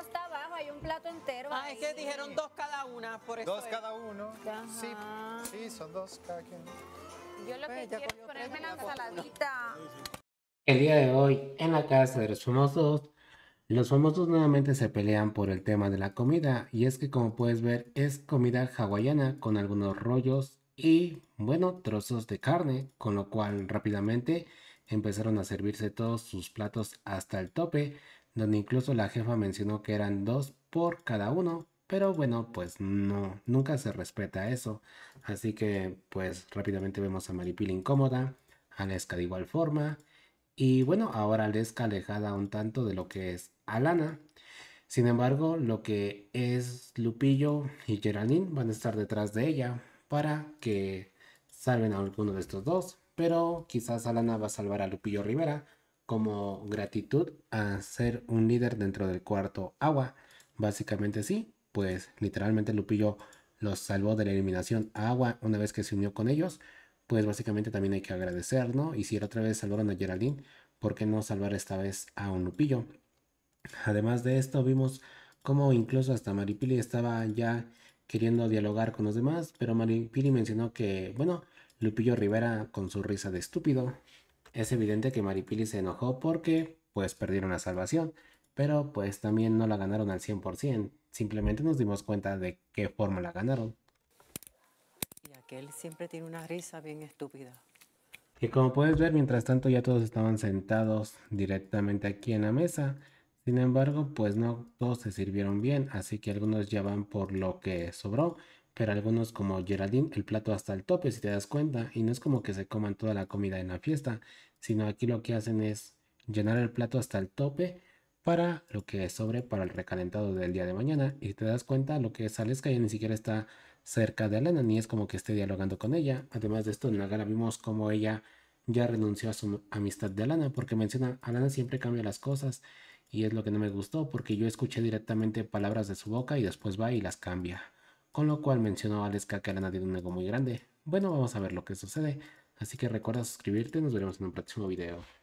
está abajo, hay un plato entero. Ah, dijeron dos cada una, cada uno. El día de hoy, en la casa de los famosos, los famosos nuevamente se pelean por el tema de la comida y es que como puedes ver es comida hawaiana con algunos rollos y bueno trozos de carne con lo cual rápidamente empezaron a servirse todos sus platos hasta el tope donde incluso la jefa mencionó que eran dos por cada uno, pero bueno, pues no, nunca se respeta eso. Así que pues rápidamente vemos a Maripil incómoda, a Lesca de igual forma, y bueno, ahora Lesca alejada un tanto de lo que es Alana. Sin embargo, lo que es Lupillo y Geraldine van a estar detrás de ella para que salven a alguno de estos dos. Pero quizás Alana va a salvar a Lupillo Rivera como gratitud a ser un líder dentro del cuarto agua. Básicamente sí, pues literalmente Lupillo los salvó de la eliminación agua una vez que se unió con ellos. Pues básicamente también hay que agradecer, ¿no? Y si otra vez salvaron a Geraldine, ¿por qué no salvar esta vez a un Lupillo? Además de esto, vimos cómo incluso hasta Maripili estaba ya queriendo dialogar con los demás, pero Maripili mencionó que, bueno, Lupillo Rivera con su risa de estúpido es evidente que Maripili se enojó porque pues perdieron la salvación, pero pues también no la ganaron al 100%, simplemente nos dimos cuenta de qué forma la ganaron. Y aquel siempre tiene una risa bien estúpida. Y como puedes ver, mientras tanto ya todos estaban sentados directamente aquí en la mesa. Sin embargo, pues no todos se sirvieron bien, así que algunos ya van por lo que sobró pero algunos como Geraldine, el plato hasta el tope, si te das cuenta, y no es como que se coman toda la comida en la fiesta, sino aquí lo que hacen es llenar el plato hasta el tope para lo que es sobre para el recalentado del día de mañana. Y te das cuenta, lo que sale es que ella ni siquiera está cerca de Alana, ni es como que esté dialogando con ella. Además de esto, en la gala vimos como ella ya renunció a su amistad de Alana, porque menciona, Alana siempre cambia las cosas y es lo que no me gustó, porque yo escuché directamente palabras de su boca y después va y las cambia con lo cual mencionó Aleska que nadie tiene un ego muy grande. Bueno, vamos a ver lo que sucede. Así que recuerda suscribirte, nos veremos en un próximo video.